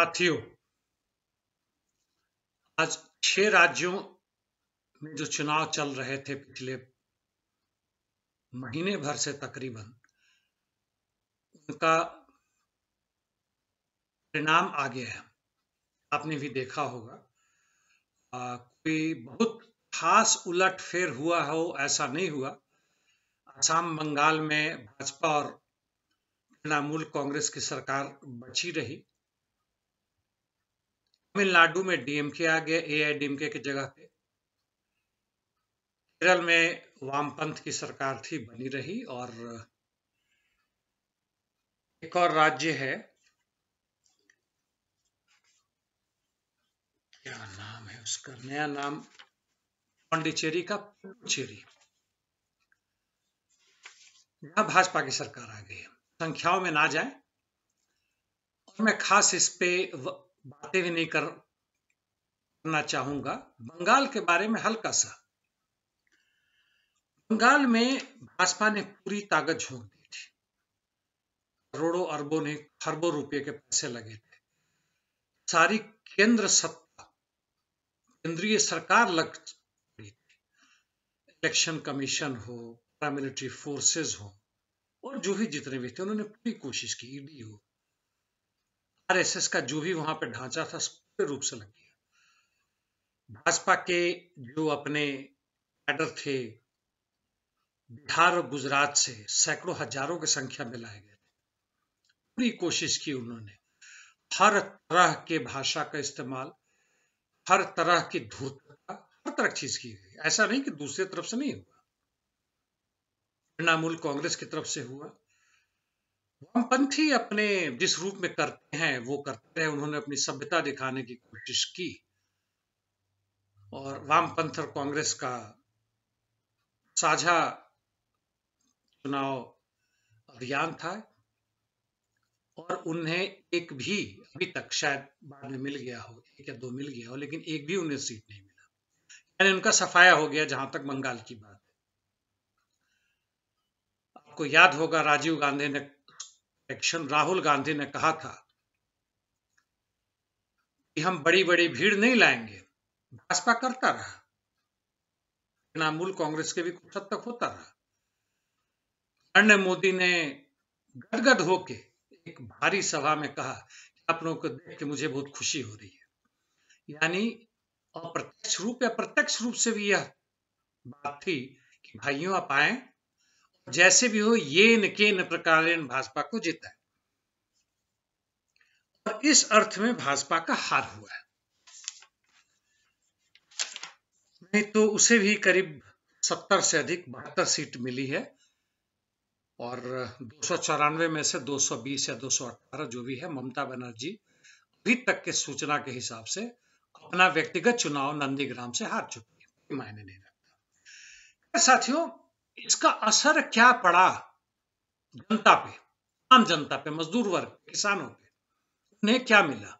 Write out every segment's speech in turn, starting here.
साथियों आज छह राज्यों में जो चुनाव चल रहे थे पिछले महीने भर से तकरीबन उनका परिणाम आ गया है आपने भी देखा होगा आ, कोई बहुत खास उलट फेर हुआ हो ऐसा नहीं हुआ आसाम बंगाल में भाजपा और तृणमूल कांग्रेस की सरकार बची रही तमिलनाडु में डीएमके आ गया ए आई डीएमके की जगह पे केरल में वामपंथ की सरकार थी बनी रही और एक और राज्य है क्या नाम है उसका नया नाम पांडिचेरी का पुडुचेरी जहां भाजपा की सरकार आ गई है संख्याओं में ना जाए और मैं खास इस पे बातें भी नहीं कर करना चाहूंगा बंगाल के बारे में हल्का सा बंगाल में भाजपा ने पूरी ताकत झोंक दी थी करोड़ों अरबों ने खरबों रुपए के पैसे लगे थे सारी केंद्र सत्ता केंद्रीय सरकार लग रही थी इलेक्शन कमीशन हो पैरामिलिट्री फोर्सेस हो और जो भी जितने भी थे उन्होंने पूरी कोशिश की ईडी e हो आरएसएस का जो भी वहां पर ढांचा था स्पष्ट रूप से लग गया भाजपा के जो अपने कैडर थे बिहार और गुजरात से सैकड़ों हजारों की संख्या में लाए गए पूरी कोशिश की उन्होंने हर तरह के भाषा का इस्तेमाल हर तरह की धूर्तता हर तरह चीज की गई ऐसा नहीं कि दूसरे तरफ से नहीं हुआ तृणमूल कांग्रेस की तरफ से हुआ वामपंथी अपने जिस रूप में करते हैं वो करते रहे उन्होंने अपनी सभ्यता दिखाने की कोशिश की और वामपंथ और कांग्रेस का साझा चुनाव अभियान था और उन्हें एक भी अभी तक शायद बाद में मिल गया हो एक या दो मिल गया हो लेकिन एक भी उन्हें सीट नहीं मिला यानी उनका सफाया हो गया जहां तक बंगाल की बात है आपको याद होगा राजीव गांधी ने एक्शन राहुल गांधी ने कहा था कि हम बड़ी बड़ी भीड़ नहीं लाएंगे भाजपा करता रहा तृणमूल कांग्रेस के भी कुछ हद तक होता रहा नरेंद्र मोदी ने गदगद होके एक भारी सभा में कहा कि आप लोगों को देख के मुझे बहुत खुशी हो रही है यानी अप्रत्यक्ष रूप या प्रत्यक्ष रूप से भी यह बात थी कि भाइयों आप आए जैसे भी हो ये न के न भाजपा को जीता है और इस अर्थ में भाजपा का हार हुआ है नहीं तो उसे भी करीब सत्तर से अधिक बहत्तर सीट मिली है और दो में से 220 या 218 जो भी है ममता बनर्जी अभी तक के सूचना के हिसाब से अपना व्यक्तिगत चुनाव नंदीग्राम से हार चुकी है मायने नहीं रखता साथियों इसका असर क्या पड़ा जनता पे आम जनता पे मजदूर वर्ग पे किसानों पे उन्हें क्या मिला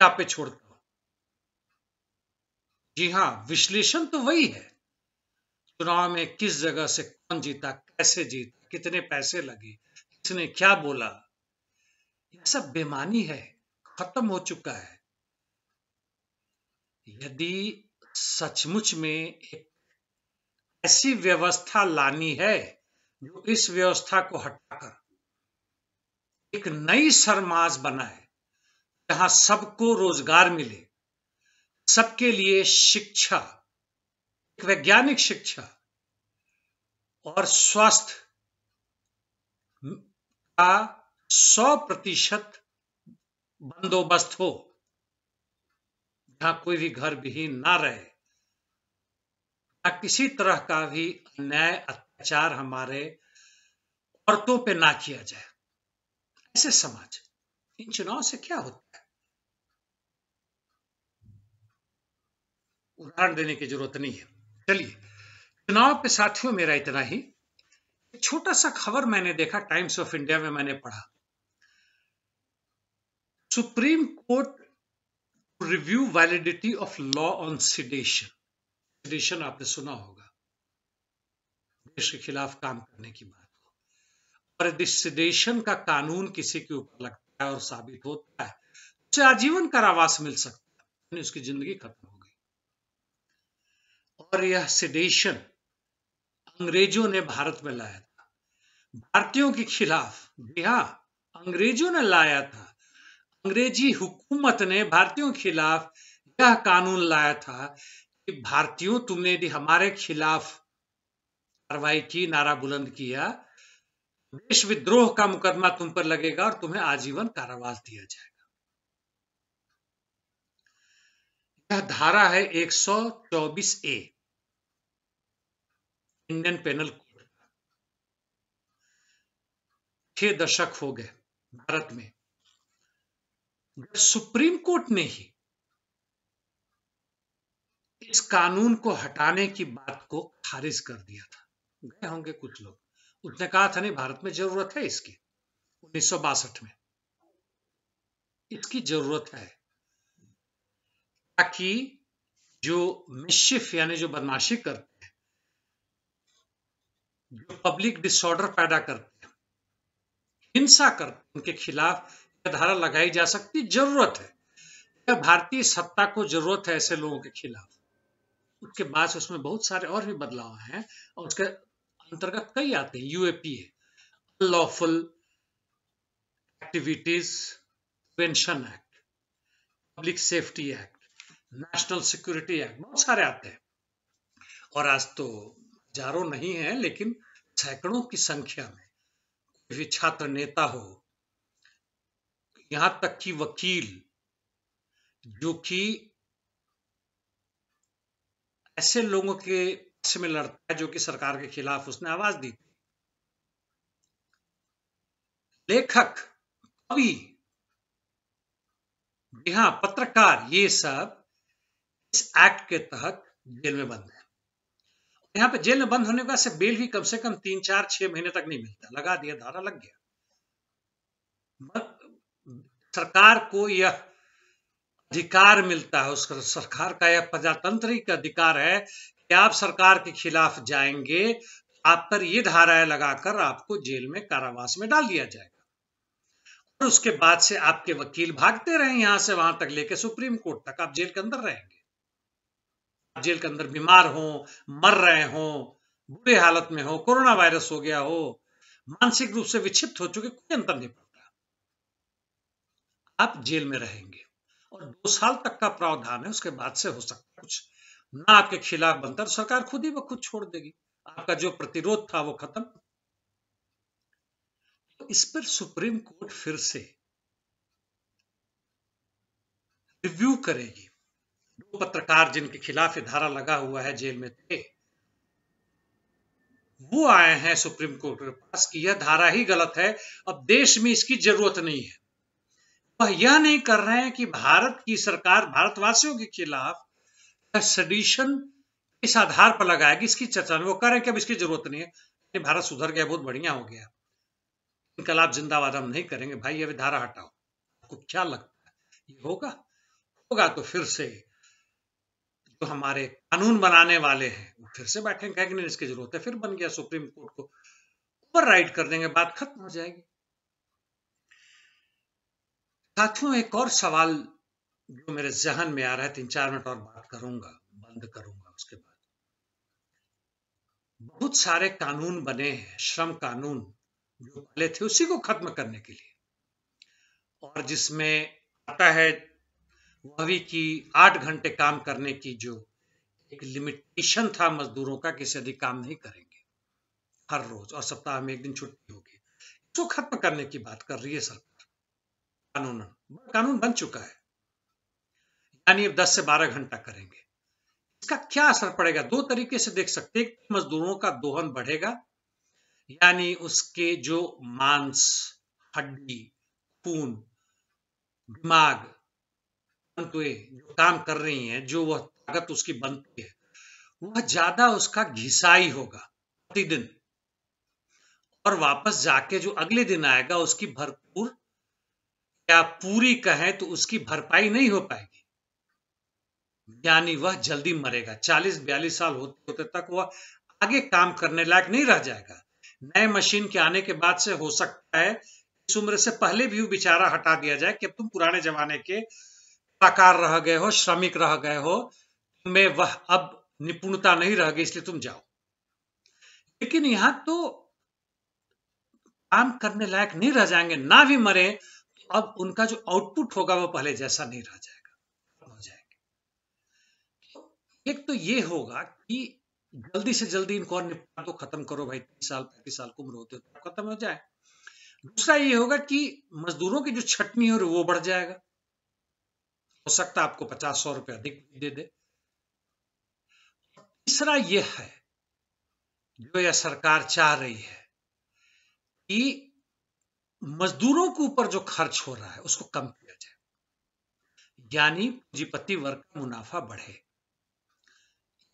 क्या पे छोड़ता हूं जी हाँ विश्लेषण तो वही है चुनाव में किस जगह से कौन जीता कैसे जीता कितने पैसे लगे किसने क्या बोला यह सब बेमानी है खत्म हो चुका है यदि सचमुच में एक ऐसी व्यवस्था लानी है जो इस व्यवस्था को हटाकर एक नई सरमाज बनाए जहां सबको रोजगार मिले सबके लिए शिक्षा एक वैज्ञानिक शिक्षा और स्वास्थ्य का सौ प्रतिशत बंदोबस्त हो जहां कोई भी घर विहीन ना रहे किसी तरह का भी अन्याय अत्याचार हमारे औरतों पे ना किया जाए ऐसे समाज इन चुनाव से क्या होता है उदाहरण देने की जरूरत नहीं है चलिए चुनाव पे साथियों मेरा इतना ही छोटा सा खबर मैंने देखा टाइम्स ऑफ इंडिया में मैंने पढ़ा supreme court review validity of law on sedition definition आपने सुना होगा देश के खिलाफ काम करने की बात को और डिसडेशन का कानून किसी के ऊपर लगता है और साबित होता है उसे आजीवन कारावास मिल सकता है उसकी जिंदगी खत्म हो गई और यह सिडेशन अंग्रेजों ने भारत में लाया था भारतीयों के खिलाफ जी हाँ अंग्रेजों ने लाया था अंग्रेजी हुकूमत ने भारतीयों के खिलाफ यह कानून लाया था कि भारतीयों तुमने यदि हमारे खिलाफ कार्रवाई की नारा बुलंद किया देश विद्रोह का मुकदमा तुम पर लगेगा और तुम्हें आजीवन कारावास दिया जाएगा यह धारा है 124 ए इंडियन पेनल कोड छह दशक हो गए भारत में जब सुप्रीम कोर्ट ने ही इस कानून को हटाने की बात को खारिज कर दिया था गए होंगे कुछ लोग उसने कहा था नहीं भारत में जरूरत है इसकी उन्नीस में इसकी जरूरत है ताकि जो मिशिफ यानी जो बदमाशी करते हैं जो पब्लिक डिसऑर्डर पैदा करते हैं हिंसा करते हैं उनके खिलाफ धारा लगाई जा सकती जरूरत है भारतीय सत्ता को जरूरत है ऐसे लोगों के खिलाफ उसके बाद से उसमें बहुत सारे और भी बदलाव हैं और उसके अंतर्गत कई आते हैं यूएपी है unlawful activities prevention act public safety act national security act बहुत सारे आते हैं और आज तो हजारों नहीं है लेकिन सैकड़ों की संख्या में कोई भी छात्र नेता हो यहां तक कि वकील जो कि ऐसे लोगों के पक्ष में लड़ता है जो कि सरकार के खिलाफ उसने आवाज दी लेखक कवि हाँ पत्रकार ये सब इस एक्ट के तहत जेल में बंद है यहाँ पे जेल में बंद होने का से बेल भी कम से कम तीन चार छह महीने तक नहीं मिलता लगा दिया धारा लग गया सरकार को यह अधिकार मिलता है उसका तो सरकार का यह प्रजातंत्रिक अधिकार है कि आप सरकार के खिलाफ जाएंगे आप पर ये धाराएं लगाकर आपको जेल में कारावास में डाल दिया जाएगा और उसके बाद से आपके वकील भागते रहे यहां से वहां तक लेके सुप्रीम कोर्ट तक आप जेल के अंदर रहेंगे आप जेल के अंदर बीमार हो मर रहे हो बुरी हालत में हो कोरोना वायरस हो गया हो मानसिक रूप से विक्षिप्त हो चुके कोई अंतर नहीं पड़ता आप जेल में रहेंगे और दो साल तक का प्रावधान है उसके बाद से हो सकता है कुछ ना आपके खिलाफ बनता सरकार खुद ही वो खुद छोड़ देगी आपका जो प्रतिरोध था वो खत्म तो इस पर सुप्रीम कोर्ट फिर से रिव्यू करेगी दो पत्रकार जिनके खिलाफ धारा लगा हुआ है जेल में थे वो आए हैं सुप्रीम कोर्ट के पास कि यह धारा ही गलत है अब देश में इसकी जरूरत नहीं है वह यह नहीं कर रहे हैं कि भारत की सरकार भारतवासियों के खिलाफ सडिशन इस आधार पर लगाएगी इसकी चर्चा वो कर रहे हैं कि अब इसकी जरूरत नहीं है भारत सुधर गया बहुत बढ़िया हो गया इनकलाब जिंदाबाद हम नहीं करेंगे भाई अभी धारा हटाओ आपको क्या लगता है ये होगा होगा तो फिर से जो हमारे कानून बनाने वाले हैं वो फिर से बैठेंगे कहेंगे नहीं इसकी जरूरत है फिर बन गया सुप्रीम कोर्ट को ओवर राइट कर देंगे बात खत्म हो जाएगी साथियों एक और सवाल जो मेरे जहन में आ रहा है तीन चार मिनट और बात करूंगा बंद करूंगा उसके बाद बहुत सारे कानून बने हैं श्रम कानून जो पहले थे उसी को खत्म करने के लिए और जिसमें आता है वह भी कि आठ घंटे काम करने की जो एक लिमिटेशन था मजदूरों का कि यदि काम नहीं करेंगे हर रोज और सप्ताह में एक दिन छुट्टी होगी इसको खत्म करने की बात कर रही है सरकार कानून कानून बन चुका है यानी अब 10 से 12 घंटा करेंगे इसका क्या असर पड़ेगा दो तरीके से देख सकते हैं मजदूरों का दोहन बढ़ेगा यानी उसके जो मांस हड्डी खून दिमाग तंतुएं जो काम कर रही हैं जो वह ताकत उसकी बनती है वह ज्यादा उसका घिसाई होगा प्रतिदिन और वापस जाके जो अगले दिन आएगा उसकी भरपूर या पूरी कहें तो उसकी भरपाई नहीं हो पाएगी यानी वह जल्दी मरेगा 40-42 साल होते होते तक वह आगे काम करने लायक नहीं रह जाएगा नए मशीन के आने के बाद से हो सकता है इस उम्र से पहले भी बेचारा हटा दिया जाए कि तुम पुराने जमाने के कलाकार रह गए हो श्रमिक रह गए हो तुम्हें वह अब निपुणता नहीं रह गई इसलिए तुम जाओ लेकिन यहां तो काम करने लायक नहीं रह जाएंगे ना भी मरे अब उनका जो आउटपुट होगा वो पहले जैसा नहीं रह जाएगा हो जाएगा तो एक तो ये होगा कि जल्दी से जल्दी इनको निपटा दो खत्म करो भाई तीस साल पैंतीस साल की उम्र होते हो तो खत्म हो जाए दूसरा ये होगा कि मजदूरों की जो छटनी हो वो बढ़ जाएगा हो सकता है आपको पचास सौ रुपये अधिक दे दे तीसरा यह है जो यह सरकार चाह रही है कि मजदूरों के ऊपर जो खर्च हो रहा है उसको कम किया जाए यानी पूंजीपति वर्ग का मुनाफा बढ़े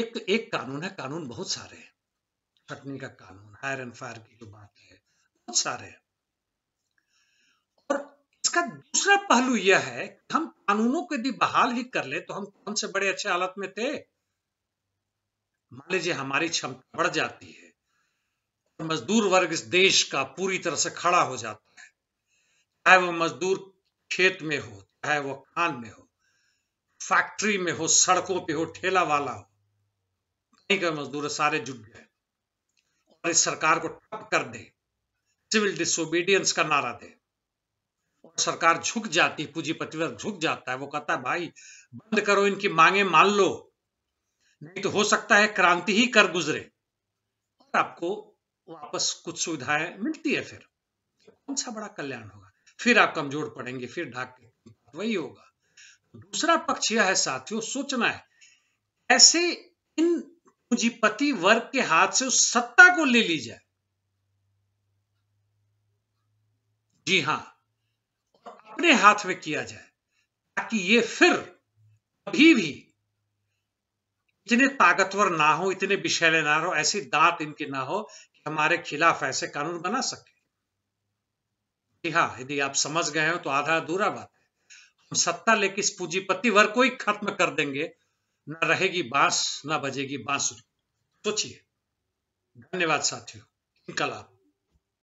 एक एक कानून है कानून बहुत सारे हैं छटनी का कानून हायर एंड फायर की जो बात है बहुत सारे हैं और इसका दूसरा पहलू यह है कि हम कानूनों को यदि बहाल ही कर ले तो हम कौन से बड़े अच्छे हालत में थे मान लीजिए हमारी क्षमता बढ़ जाती है मजदूर वर्ग इस देश का पूरी तरह से खड़ा हो जाता चाहे वो मजदूर खेत में हो चाहे वो खान में हो फैक्ट्री में हो सड़कों पे हो ठेला वाला हो कहीं का मजदूर सारे जुट गए और इस सरकार को ठप कर दे सिविल डिसोबीडियंस का नारा दे और सरकार झुक जाती पूंजीपति वर्ग झुक जाता है वो कहता है भाई बंद करो इनकी मांगे मान लो नहीं तो हो सकता है क्रांति ही कर गुजरे और आपको वापस कुछ सुविधाएं मिलती है फिर कौन सा बड़ा कल्याण होगा फिर आप कमजोर पड़ेंगे फिर ढाक के वही होगा दूसरा पक्ष यह है साथियों सोचना है ऐसे इन पूंजीपति वर्ग के हाथ से उस सत्ता को ले ली जाए जी हां अपने हाथ में किया जाए ताकि ये फिर अभी भी इतने ताकतवर ना हो इतने विषैले ना हो ऐसे दांत इनके ना हो कि हमारे खिलाफ ऐसे कानून बना सके जी हाँ यदि आप समझ गए हो तो आधा अधूरा बात है हम सत्ता लेके इस पूंजीपति वर्ग को ही खत्म कर देंगे न रहेगी बांस न बजेगी बांसुरी सोचिए धन्यवाद साथियों इनकलाब